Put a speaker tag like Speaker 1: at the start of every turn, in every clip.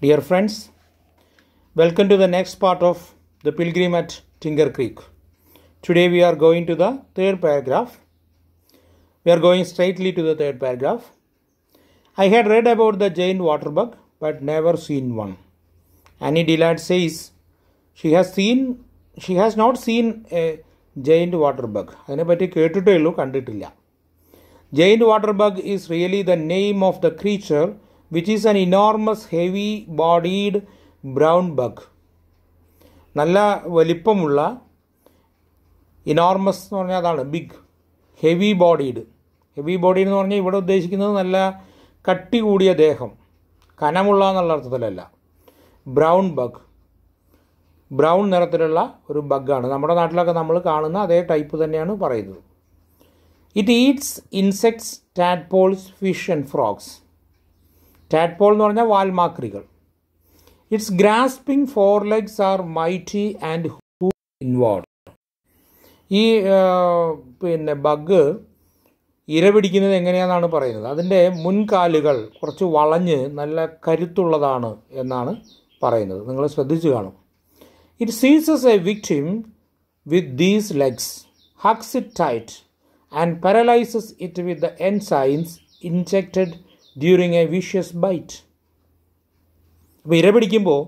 Speaker 1: Dear friends, welcome to the next part of The Pilgrim at Tinker Creek. Today we are going to the third paragraph. We are going straightly to the third paragraph. I had read about the giant water bug, but never seen one. Annie Dillard says she has seen she has not seen a giant water bug അതിനെപ്പറ്റി കേട്ടിട്ടേ ഉള്ളൂ കണ്ടിട്ടില്ല Giant water bug is really the name of the creature. which is an enormous heavy bodied brown bug നല്ല വലിപ്പമുള്ള enormous എന്ന് പറഞ്ഞാൽ അതാണ് big heavy bodied heavy body എന്ന് പറഞ്ഞാൽ ഇവിടെ ഉദ്ദേശിക്കുന്നത് നല്ല കട്ടി കൂടിയ ദേഹം കനമുള്ള എന്നുള്ള അർത്ഥത്തിലല്ല ബ്രൗൺ ബഗ് ബ്രൗൺ നിറത്തിലുള്ള ഒരു ബഗ്ഗാണ് നമ്മുടെ നാട്ടിലൊക്കെ നമ്മൾ കാണുന്ന അതേ ടൈപ്പ് തന്നെയാണ് പറയുന്നത് it eats insects tadpoles fish and frogs tadpole എന്ന് പറഞ്ഞാൽ വാൽമാക്രികൾ it's grasping fore legs are mighty and ഹൂ ഇൻവോൾവ് ഈ പിന്നെ ബഗ് ഇര പിടിക്കുന്നത് എങ്ങനെയാണെന്നാണ് പറയുന്നത് അതിൻ്റെ മുൻകാലുകൾ കുറച്ച് വളഞ്ഞ് നല്ല കരുത്തുള്ളതാണ് എന്നാണ് പറയുന്നത് നിങ്ങൾ ശ്രദ്ധിച്ചു കാണും it seizes a victim with these legs hugs it tight and paralyses it with the enzymes injected during a vicious bite അപ്പോൾ ഇര പിടിക്കുമ്പോൾ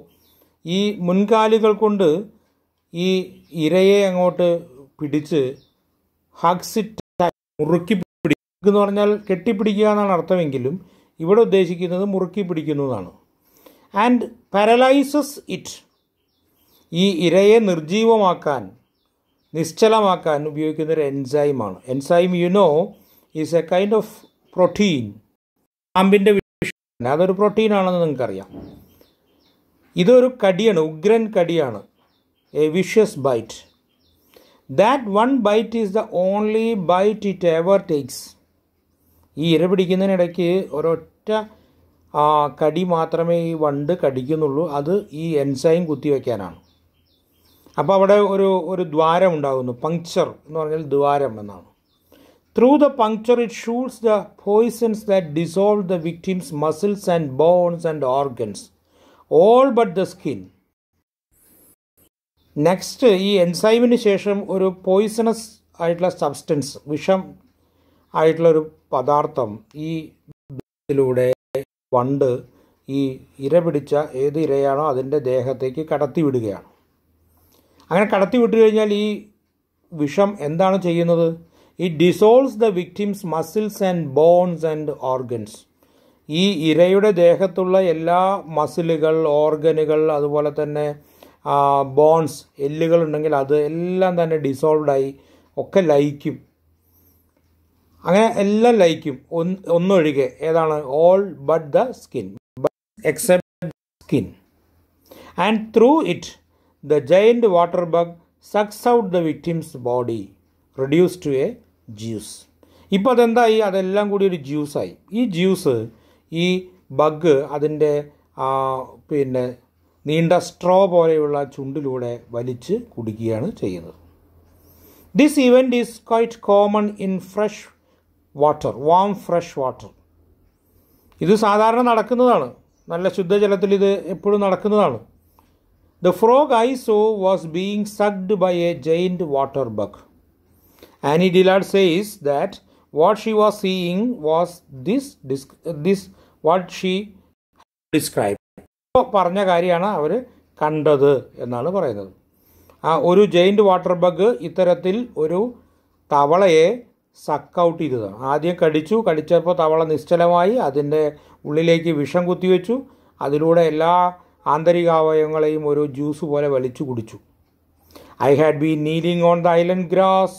Speaker 1: ഈ മുൻകാലുകൾ കൊണ്ട് ഈ ഇരയെ അങ്ങോട്ട് പിടിച്ച് ഹഗ്സിറ്റ് മുറുക്കി പിടിക്കുന്നു പറഞ്ഞാൽ കെട്ടിപ്പിടിക്കുക എന്നാണ് അർത്ഥമെങ്കിലും ഇവിടെ ഉദ്ദേശിക്കുന്നത് മുറുക്കി പിടിക്കുന്നതാണ് ആൻഡ് പാരലൈസസ് ഇറ്റ് ഈ ഇരയെ നിർജീവമാക്കാൻ നിശ്ചലമാക്കാൻ ഉപയോഗിക്കുന്നൊരു എൻസൈമാണ് enzyme you know is a kind of protein പാമ്പിൻ്റെ വിഷം അതൊരു പ്രോട്ടീനാണെന്ന് നിങ്ങൾക്കറിയാം ഇതൊരു കടിയാണ് ഉഗ്രൻ കടിയാണ് a vicious bite that one bite is the only bite it ever takes ഈ ഇര പിടിക്കുന്നതിനിടയ്ക്ക് ഒരൊറ്റ കടി മാത്രമേ ഈ വണ്ട് കടിക്കുന്നുള്ളൂ അത് ഈ എൻസൈം കുത്തിവെക്കാനാണ് അപ്പോൾ അവിടെ ഒരു ഒരു ദ്വാരം ഉണ്ടാകുന്നു പങ്ക്ചർ എന്ന് പറഞ്ഞാൽ ദ്വാരം എന്നാണ് Through the puncture, it shoots the poisons that dissolve the victim's muscles and bones and organs, all but the skin. Next ഈ എൻസൈമിന് ശേഷം ഒരു പോയിസണസ് ആയിട്ടുള്ള സബ്സ്റ്റൻസ് വിഷം ആയിട്ടുള്ള ഒരു പദാർത്ഥം ഈ ഇതിലൂടെ വണ്ട് ഈ ഇര പിടിച്ച ഏത് ഇരയാണോ അതിൻ്റെ ദേഹത്തേക്ക് കടത്തിവിടുകയാണ് അങ്ങനെ കടത്തിവിട്ട് കഴിഞ്ഞാൽ ഈ വിഷം എന്താണ് ചെയ്യുന്നത് it dissolves the victim's muscles and bones and organs ഈ ഇരയുടെ ദേഹത്തുള്ള എല്ലാ മസിലുകൾ ഓർഗനുകൾ അതുപോലെ തന്നെ ബോൺസ് എല്ലുകൾ ഉണ്ടെങ്കിൽ അത് എല്ലാം തന്നെ ഡിസോൾവായി ഒക്കെ ലയിക്കും അങ്ങനെ എല്ലാം ലയിക്കും ഒന്നൊഴികെ ഏതാണ് all but the skin except skin and through it the giant water bug sucks out the victim's body reduce to a juice ഇപ്പോൾ അതെന്തായി അതെല്ലാം കൂടി ഒരു ജ്യൂസായി ഈ ജ്യൂസ് ഈ ബഗ് അതിൻ്റെ പിന്നെ നീണ്ട സ്ട്രോ പോലെയുള്ള ചുണ്ടിലൂടെ വലിച്ച് കുടിക്കുകയാണ് ചെയ്യുന്നത് this event is quite common in fresh water warm fresh water ഇത് സാധാരണ നടക്കുന്നതാണ് നല്ല ശുദ്ധജലത്തിൽ ഇത് എപ്പോഴും നടക്കുന്നതാണ് the frog I saw was being sucked by a giant water bug Annie Dillard says that what she was seeing was this, this what she describe ഇപ്പോൾ പറഞ്ഞ കാര്യമാണ് അവർ കണ്ടത് എന്നാണ് പറയുന്നത് ആ ഒരു ജെയിൻറ്റ് വാട്ടർ ബഗ് ഇത്തരത്തിൽ ഒരു തവളയെ സക്ക് ഔട്ട് ചെയ്തതാണ് ആദ്യം കടിച്ചു കടിച്ചപ്പോൾ തവള നിശ്ചലമായി അതിൻ്റെ ഉള്ളിലേക്ക് വിഷം കുത്തിവെച്ചു അതിലൂടെ എല്ലാ ആന്തരികാവയവങ്ങളെയും ഒരു ജ്യൂസ് പോലെ വലിച്ചു കുടിച്ചു I had been kneeling on the island grass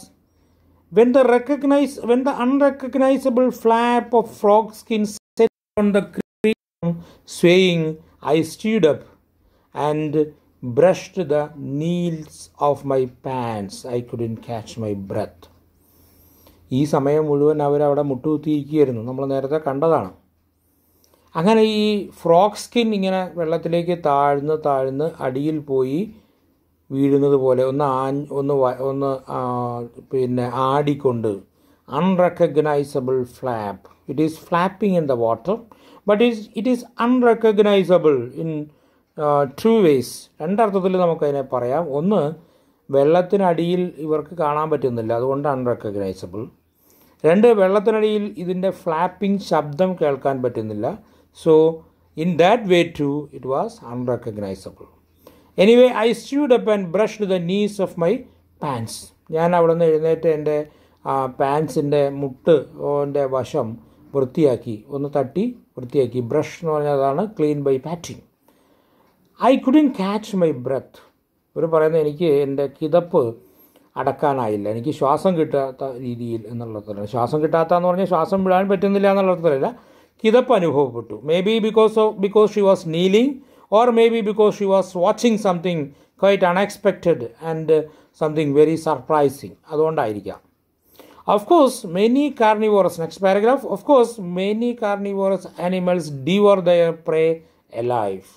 Speaker 1: when the recognize when the unrecognizable flap of frog skin set on the cream swaying i stood up and brushed the knees of my pants i couldn't catch my breath ഈ സമയം മുഴുവൻ അവരവിടെ മുട്ടുകുത്തിയിരിക്കുകയായിരുന്നു നമ്മൾ നേരത്തെ കണ്ടതാണ് അങ്ങനെ ഈ frock skin ഇങ്ങനെ വെള്ളത്തിലേക്ക് താഴ്ന്ന് താഴ്ന്ന് അടിയിൽ പോയി വീഴുന്നത് പോലെ ഒന്ന് ആ ഒന്ന് ഒന്ന് പിന്നെ ആടിക്കൊണ്ട് unrecognisable flap it is flapping in the water but is it is unrecognisable in two ways രണ്ടർത്ഥത്തിൽ നമുക്കതിനെ പറയാം ഒന്ന് വെള്ളത്തിനടിയിൽ ഇവർക്ക് കാണാൻ പറ്റുന്നില്ല അതുകൊണ്ട് അൺറെക്കഗ്നൈസബിൾ രണ്ട് വെള്ളത്തിനടിയിൽ ഇതിൻ്റെ ഫ്ലാപ്പിംഗ് ശബ്ദം കേൾക്കാൻ പറ്റുന്നില്ല so in that way too it was unrecognisable anyway I stood up and brush to the knees of my pants ഞാൻ അവിടെ നിന്ന് എഴുന്നേറ്റ് എൻ്റെ പാൻസിൻ്റെ മുട്ട് എൻ്റെ വശം വൃത്തിയാക്കി ഒന്ന് തട്ടി വൃത്തിയാക്കി ബ്രഷ് എന്ന് പറഞ്ഞതാണ് clean by patting I couldn't catch my breath ഇവർ പറയുന്നത് എനിക്ക് എൻ്റെ കിതപ്പ് അടക്കാനായില്ല എനിക്ക് ശ്വാസം കിട്ടാത്ത രീതിയിൽ എന്നുള്ളതല്ല ശ്വാസം കിട്ടാത്ത എന്ന് പറഞ്ഞാൽ ശ്വാസം വിടാൻ പറ്റുന്നില്ല എന്നുള്ളതല്ല കിതപ്പ് അനുഭവപ്പെട്ടു maybe because of because she was kneeling or maybe because she was watching something quite unexpected and something very surprising അതുകൊണ്ടായിരിക്കാം of course, many carnivores, next paragraph, of course, many carnivores animals devour their prey alive.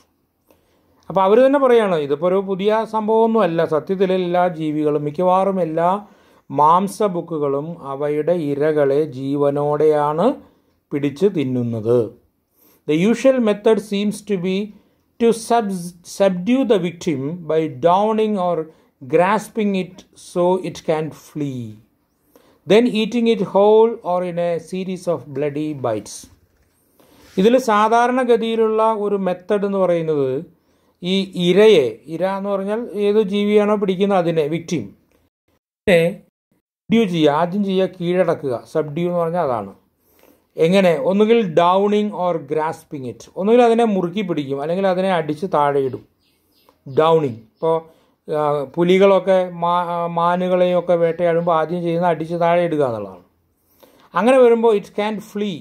Speaker 1: അപ്പോൾ അവർ തന്നെ പറയുകയാണ് ഇതിപ്പോൾ ഒരു പുതിയ സംഭവമൊന്നുമല്ല സത്യത്തിൽ എല്ലാ ജീവികളും മിക്കവാറും എല്ലാ മാംസബുക്കുകളും അവയുടെ ഇരകളെ ജീവനോടെയാണ് പിടിച്ച് തിന്നുന്നത് the usual method seems to be to sub subdue the victim by downing or grasping it so it can flee, then eating it whole or in a series of bloody bites. ഇതിൽ സാധാരണഗതിയിലുള്ള ഒരു method എന്ന് പറയുന്നത് ഈ ഇരയെ ഇര എന്ന് പറഞ്ഞാൽ ഏത് ജീവിയാണോ പിടിക്കുന്നത് അതിനെ വിക്ടിം പിന്നെ സബ്ഡ്യൂ ചെയ്യുക ആദ്യം ചെയ്യുക കീഴടക്കുക സബ്ഡ്യൂ എന്ന് പറഞ്ഞാൽ അതാണ് എങ്ങനെ ഒന്നുകിൽ ഡൗണിങ് ഓർ ഗ്രാസ്പിങ് ഇറ്റ് ഒന്നുകിൽ അതിനെ മുറുക്കി പിടിക്കും അല്ലെങ്കിൽ അതിനെ അടിച്ച് താഴെയിടും ഡൗണിങ് ഇപ്പോൾ പുലികളൊക്കെ മാ ഒക്കെ വേട്ടയാടുമ്പോൾ ആദ്യം ചെയ്യുന്ന അടിച്ച് താഴെ ഇടുക എന്നുള്ളതാണ് അങ്ങനെ വരുമ്പോൾ ഇറ്റ് ക്യാൻ ഫ്ലീ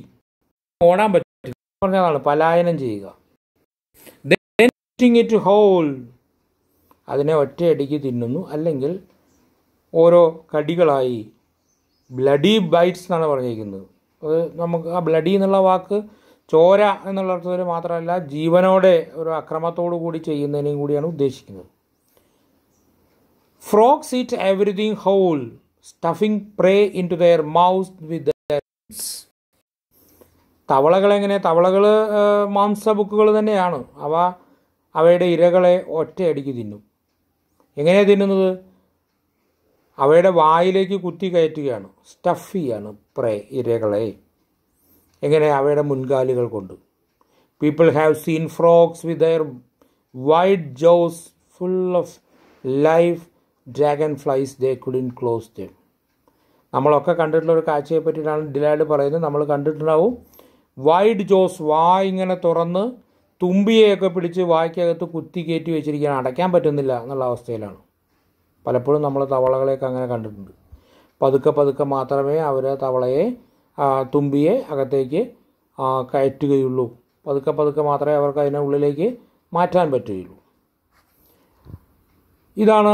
Speaker 1: ഓടാൻ പറ്റില്ല പറഞ്ഞതാണ് പലായനം ചെയ്യുക ഇറ്റ് ഹോൾ അതിനെ ഒറ്റയടിക്ക് തിന്നുന്നു അല്ലെങ്കിൽ ഓരോ കടികളായി ബ്ലഡി ബൈറ്റ്സ് എന്നാണ് പറഞ്ഞിരിക്കുന്നത് അത് നമുക്ക് ആ ബ്ലഡി എന്നുള്ള വാക്ക് ചോര എന്നുള്ള അർത്ഥത്തിൽ മാത്രമല്ല ജീവനോടെ ഒരു അക്രമത്തോടു കൂടി ചെയ്യുന്നതിനെയും കൂടിയാണ് ഉദ്ദേശിക്കുന്നത് frogs eat everything whole stuffing prey into their mouths with തവളകൾ എങ്ങനെ തവളകൾ മാംസ ബുക്കുകൾ തന്നെയാണ് അവ അവയുടെ ഇരകളെ ഒറ്റയടിക്ക് തിന്നും എങ്ങനെയാണ് തിന്നുന്നത് അവയുടെ വായിലേക്ക് കുത്തി കയറ്റുകയാണ് സ്റ്റഫ് ചെയ്യാണ് പ്രേ ഇരകളെ എങ്ങനെ അവയുടെ മുൻകാലുകൾ കൊണ്ട് people have seen frogs with their wide jaws full of life dragonflies they couldn't close them നമ്മളൊക്കെ കണ്ടിട്ടുള്ള ഒരു കാഴ്ചയെ പറ്റിയിട്ടാണ് ഡിലാഡ് പറയുന്നത് നമ്മൾ കണ്ടിട്ടുണ്ടാവും വൈഡ് ജോസ് വാ ഇങ്ങനെ തുറന്ന് തുമ്പിയെയൊക്കെ പിടിച്ച് വായ്ക്കകത്ത് കുത്തി കയറ്റി വെച്ചിരിക്കുകയാണ് അടയ്ക്കാൻ പറ്റുന്നില്ല എന്നുള്ള അവസ്ഥയിലാണ് പലപ്പോഴും നമ്മൾ തവളകളെയൊക്കെ അങ്ങനെ കണ്ടിട്ടുണ്ട് പതുക്കെ പതുക്കെ മാത്രമേ അവർ തവളയെ തുമ്പിയെ അകത്തേക്ക് കയറ്റുകയുള്ളൂ പതുക്കെ പതുക്കെ മാത്രമേ അവർക്ക് അതിനെ ഉള്ളിലേക്ക് മാറ്റാൻ പറ്റുകയുള്ളൂ ഇതാണ്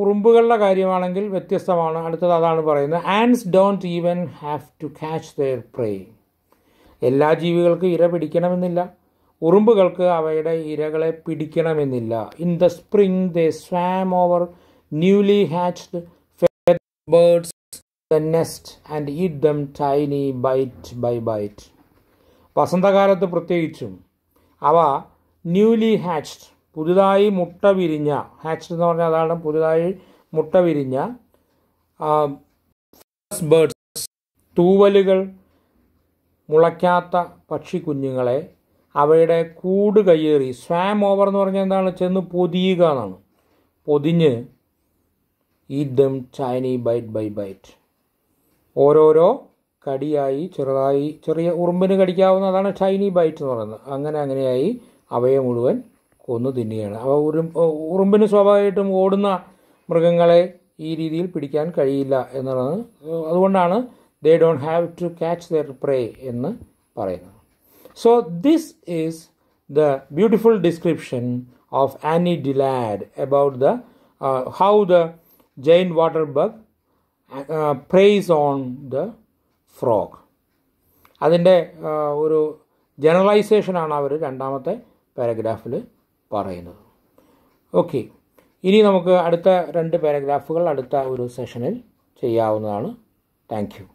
Speaker 1: ഉറുമ്പുകളുടെ കാര്യമാണെങ്കിൽ വ്യത്യസ്തമാണ് അടുത്തത് അതാണ് പറയുന്നത് ants don't even have to catch their prey എല്ലാ ജീവികൾക്കും ഇര പിടിക്കണമെന്നില്ല ഉറുമ്പുകൾക്ക് അവയുടെ ഇരകളെ പിടിക്കണമെന്നില്ല in the spring they swarm over newly hatched feathered birds the nest and eat them tiny bite by bite. വസന്തകാലത്ത് പ്രത്യേകിച്ചും അവ ന്യൂലി ഹാച്ച്ഡ് പുതുതായി മുട്ട വിരിഞ്ഞ ഹാച്ച്ഡ് എന്ന് പറഞ്ഞാൽ അതാണ് പുതുതായി മുട്ട വിരിഞ്ഞ ബേർഡ്സ് തൂവലുകൾ മുളയ്ക്കാത്ത പക്ഷിക്കുഞ്ഞുങ്ങളെ അവയുടെ കൂട് കയ്യേറി സ്വാം ഓവർ എന്ന് പറഞ്ഞാൽ എന്താണ് ചെന്ന് പൊതിയുക എന്നാണ് പൊതിഞ്ഞ് eat them tiny bite by bite ഓരോരോ കടിയായി ചെറുതായി ചെറിയ ഉറുമ്പിന് കടിക്കാവുന്നതാണ് ചൈനി ബൈറ്റ് എന്ന് പറയുന്നത് അങ്ങനെ അങ്ങനെയായി അവയെ മുഴുവൻ കൊന്നു തിന്നുകയാണ് അവ ഉറും ഉറുമ്പിന് സ്വാഭാവികമായിട്ടും ഓടുന്ന മൃഗങ്ങളെ ഈ രീതിയിൽ പിടിക്കാൻ കഴിയില്ല എന്നുള്ളത് അതുകൊണ്ടാണ് they don't have to catch their prey എന്ന് പറയുന്നത് so this is the beautiful description of Annie Dillard about the how the Jane Waterberg uh, uh preys on the frog. അതിൻ്റെ ഒരു ജനറലൈസേഷനാണ് അവർ രണ്ടാമത്തെ പാരഗ്രാഫിൽ പറയുന്നത് ഓക്കെ ഇനി നമുക്ക് അടുത്ത രണ്ട് പാരഗ്രാഫുകൾ അടുത്ത ഒരു സെഷനിൽ ചെയ്യാവുന്നതാണ് താങ്ക് യു